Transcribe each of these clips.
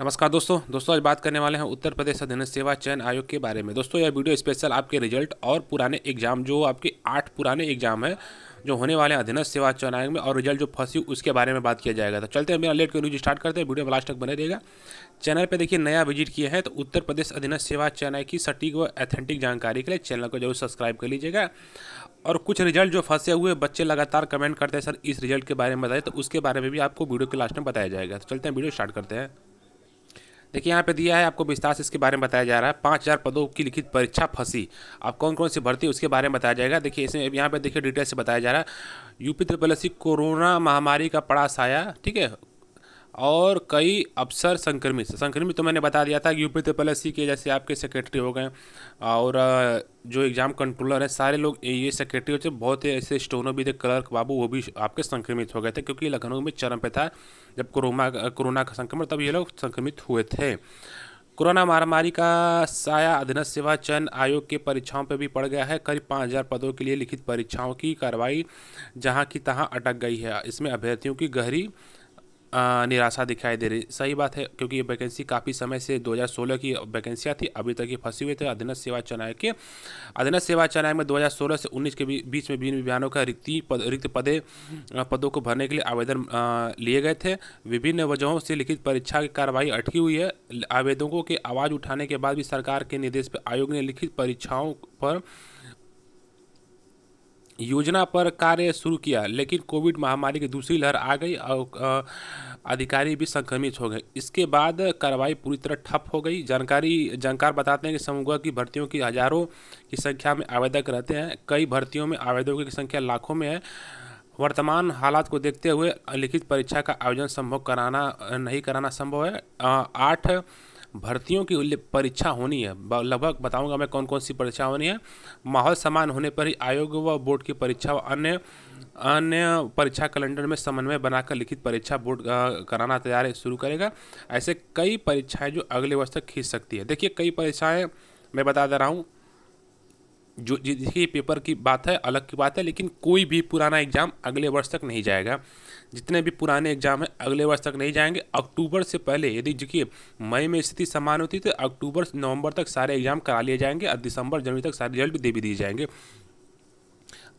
नमस्कार दोस्तों दोस्तों आज बात करने वाले हैं उत्तर प्रदेश अधीन सेवा चयन आयोग के बारे में दोस्तों यह वीडियो स्पेशल आपके रिजल्ट और पुराने एग्जाम जो आपके आठ पुराने एग्जाम हैं जो होने वाले हैं अधीनस्थ सेवा चयन आयोग में और रिजल्ट जो फंसी उसके बारे में बात किया जाएगा तो चलते हैं बिना लेट के रूज स्टार्ट करते हैं वीडियो लास्ट तक बने रहेगा चैनल पर देखिए नया विजिट किया है तो उत्तर प्रदेश अधीन सेवा चयन आयोग की सटीक व एथेंटिक जानकारी के लिए चैनल को जरूर सब्सक्राइब कर लीजिएगा और कुछ रिजल्ट जो फंसे हुए बच्चे लगातार कमेंट करते हैं सर इस रिजल्ट के बारे में बताइए तो उसके बारे में भी आपको वीडियो के लास्ट में बताया जाएगा तो चलते हैं वीडियो स्टार्ट करते हैं देखिए यहाँ पे दिया है आपको विस्तार से इसके बारे में बताया जा रहा है पाँच हज़ार पदों की लिखित परीक्षा फंसी आप कौन कौन सी भर्ती उसके बारे में बताया जाएगा देखिए इसमें यहाँ पे देखिए डिटेल से बताया जा रहा है यूपी त्रिपलसी कोरोना महामारी का पड़ा साया ठीक है और कई अफसर संक्रमित संक्रमित तो मैंने बता दिया था कि यूपी ट्रिपल तो सी के जैसे आपके सेक्रेटरी हो गए और जो एग्ज़ाम कंट्रोलर है सारे लोग ये सेक्रेटरी होते बहुत ही ऐसे स्टोनो भी थे क्लर्क बाबू वो भी आपके संक्रमित हो गए थे क्योंकि लखनऊ में चरम पे था जब कोरोना कोरोना का संक्रमण तब ये लोग संक्रमित हुए थे कोरोना महामारी का साया अधीन सेवा चयन आयोग के परीक्षाओं पर भी पड़ गया है करीब पाँच हज़ार पदों के लिए लिखित परीक्षाओं की कार्रवाई जहां की तहां अटक गई है इसमें अभ्यर्थियों की गहरी निराशा दिखाई दे रही सही बात है क्योंकि ये वैकेंसी काफ़ी समय से 2016 की वैकेंसियाँ थी अभी तक ये फंसी हुई थी अधीनस्थ सेवा चनाय के अधीनस्थ सेवा चनाय में 2016 से 19 के बीच में विभिन्न विभागों का रिक्ति पद रिक्त पदे पदों को भरने के लिए आवेदन लिए गए थे विभिन्न वजहों से लिखित परीक्षा की कार्रवाई अटकी हुई है आवेदकों के आवाज़ उठाने के बाद भी सरकार के निर्देश पर आयोग ने लिखित परीक्षाओं पर योजना पर कार्य शुरू किया लेकिन कोविड महामारी की दूसरी लहर आ गई और अधिकारी भी संक्रमित हो गए इसके बाद कार्रवाई पूरी तरह ठप हो गई जानकारी जानकार बताते हैं कि समूह की भर्तियों की हज़ारों की संख्या में आवेदक रहते हैं कई भर्तियों में आवेदकों की संख्या लाखों में है वर्तमान हालात को देखते हुए लिखित परीक्षा का आयोजन संभव कराना नहीं कराना संभव है आठ भर्तियों की परीक्षा होनी है लगभग बताऊंगा मैं कौन कौन सी परीक्षा होनी है माहौल समान होने पर ही आयोग व बोर्ड की परीक्षा व अन्य अन्य परीक्षा कैलेंडर में समन्वय बनाकर लिखित परीक्षा बोर्ड कराना तैयार शुरू करेगा ऐसे कई परीक्षाएं जो अगले वर्ष तक खींच सकती है देखिए कई परीक्षाएँ मैं बता दे रहा हूँ जो जिसकी पेपर की बात है अलग की बात है लेकिन कोई भी पुराना एग्ज़ाम अगले वर्ष तक नहीं जाएगा जितने भी पुराने एग्जाम हैं अगले वर्ष तक नहीं जाएंगे अक्टूबर से पहले यदि देखिए मई में स्थिति समान होती तो अक्टूबर नवंबर तक सारे एग्जाम करा लिए जाएंगे और दिसंबर जनवरी तक सारे रिजल्ट दे भी दिए जाएंगे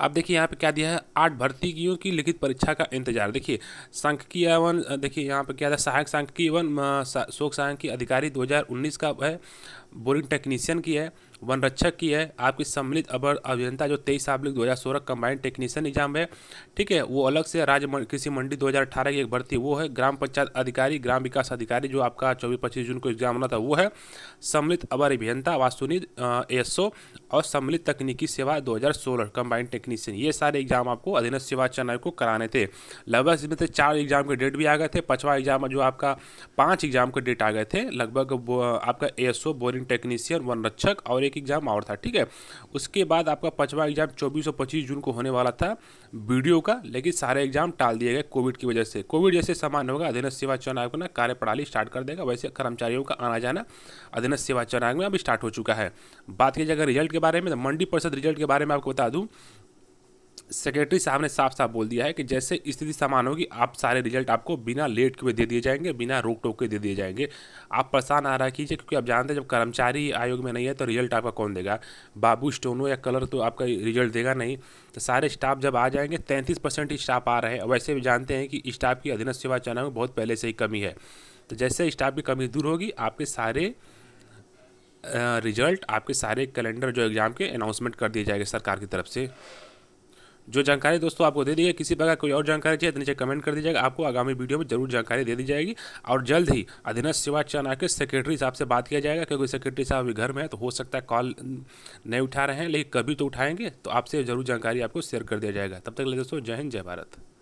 अब देखिए यहाँ पे क्या दिया है आठ भर्तीयों की लिखित परीक्षा का इंतजार देखिए सांख्यिकी एवं देखिए यहाँ पे क्या था सहायक सांख्यिकी एवं शोक सहायक की अधिकारी 2019 का है बोरिंग टेक्नीशियन की है वन रक्षक की है आपकी सम्मिलित अवर अभियंता जो तेईस आबलिक दो हज़ार सोलह कंबाइंड टेक्नीशियन एग्जाम है ठीक है वो अलग से राज्य कृषि मंडी दो हज़ार अठारह की एक भर्ती वो है ग्राम पंचायत अधिकारी ग्राम विकास अधिकारी जो आपका चौबीस पच्चीस जून को एग्जाम होना था वो है सम्मिलित अवर अभियंता आवासुनी एस और सम्मिलित तकनीकी सेवा दो हज़ार सोलह कंबाइंड टेक्नीशियन ये सारे एग्जाम आपको अधीन सेवा चयन को कराने थे लगभग इसमें से चार एग्जाम के डेट भी आ गए थे पाँचवा एग्जाम जो आपका पाँच एग्जाम के डेट आ गए थे लगभग आपका ए बोरिंग टेक्नीशियन वन रक्षक और एक एक एग्ज़ाम और था ठीक है उसके बाद आपका पांचवा एग्ज़ाम चौबीस और पच्चीस जून को होने वाला था वीडियो का लेकिन सारे एग्ज़ाम टाल दिए गए कोविड की वजह से कोविड जैसे सामान होगा अधीन सेवा चयन आयोग ना प्रणाली स्टार्ट कर देगा वैसे कर्मचारियों का आना जाना अधीन सेवा चयन आयोग में अब स्टार्ट हो चुका है बात की जाए रिजल्ट के बारे में तो मंडी परिषद रिजल्ट के बारे में आपको बता दूँ सेक्रेटरी साहब ने साफ साफ बोल दिया है कि जैसे स्थिति समान होगी आप सारे रिजल्ट आपको बिना लेट के दे दिए जाएंगे बिना रोक टोक के दे दिए जाएंगे आप परेशान आ रहा कीजिए क्योंकि आप जानते हैं जब कर्मचारी आयोग में नहीं है तो रिजल्ट आपका कौन देगा बाबू स्टोनो या कलर तो आपका रिजल्ट देगा नहीं तो सारे स्टाफ जब आ जाएंगे तैंतीस परसेंट स्टाफ आ रहे हैं वैसे भी जानते हैं कि स्टाफ की अधीन सेवा चयन में बहुत पहले से ही कमी है तो जैसे स्टाफ की कमी दूर होगी आपके सारे रिजल्ट आपके सारे कैलेंडर जो एग्ज़ाम के अनाउंसमेंट कर दिए जाएंगे सरकार की तरफ से जो जानकारी दोस्तों आपको दे दी है किसी प्रकार कोई और जानकारी चाहिए तो नीचे कमेंट कर दीजिएगा आपको आगामी वीडियो में जरूर जानकारी दे दी जाएगी और जल्द ही अधीनस्थ सेवाचन के सेक्रेटरी साहब से बात किया जाएगा क्योंकि सेक्रेटरी साहब अभी घर में है तो हो सकता है कॉल नहीं उठा रहे हैं लेकिन कभी तो उठाएंगे तो आपसे जरूर जानकारी आपको शेयर कर दिया जाएगा तब तक ले दोस्तों जय हिंद जय भारत